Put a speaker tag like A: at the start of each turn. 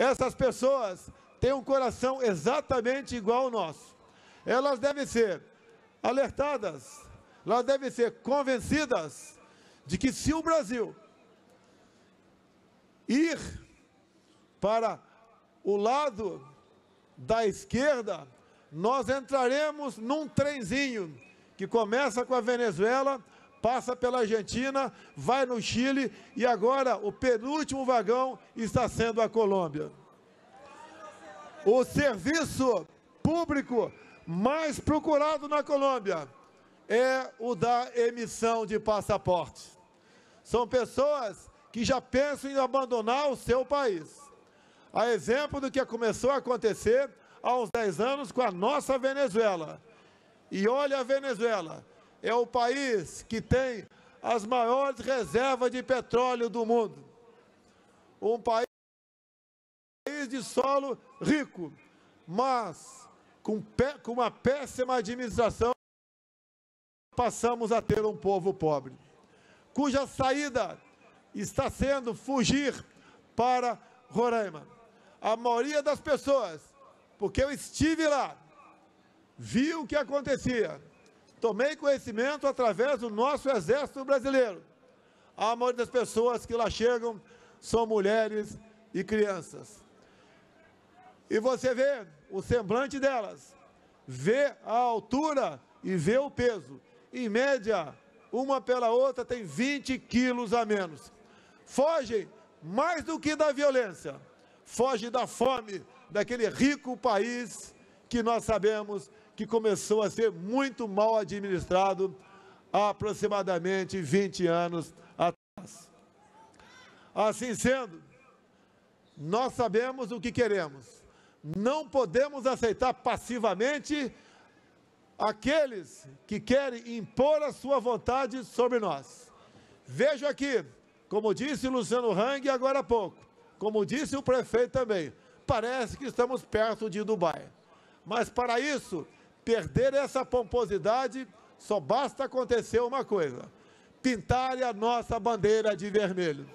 A: Essas pessoas têm um coração exatamente igual ao nosso. Elas devem ser alertadas, elas devem ser convencidas de que se o Brasil ir para o lado da esquerda, nós entraremos num trenzinho que começa com a Venezuela, passa pela Argentina, vai no Chile e agora o penúltimo vagão está sendo a Colômbia. O serviço público mais procurado na Colômbia é o da emissão de passaporte. São pessoas que já pensam em abandonar o seu país. A exemplo do que começou a acontecer há uns 10 anos com a nossa Venezuela. E olha a Venezuela, é o país que tem as maiores reservas de petróleo do mundo. Um país de solo rico, mas com, com uma péssima administração, passamos a ter um povo pobre, cuja saída está sendo fugir para Roraima. A maioria das pessoas, porque eu estive lá, viu o que acontecia Tomei conhecimento através do nosso Exército Brasileiro. A maioria das pessoas que lá chegam são mulheres e crianças. E você vê o semblante delas, vê a altura e vê o peso. Em média, uma pela outra tem 20 quilos a menos. Fogem mais do que da violência, fogem da fome daquele rico país que nós sabemos que começou a ser muito mal administrado há aproximadamente 20 anos atrás. Assim sendo, nós sabemos o que queremos. Não podemos aceitar passivamente aqueles que querem impor a sua vontade sobre nós. Vejo aqui, como disse Luciano Hang agora há pouco, como disse o prefeito também, parece que estamos perto de Dubai. Mas para isso, perder essa pomposidade, só basta acontecer uma coisa: pintar a nossa bandeira de vermelho.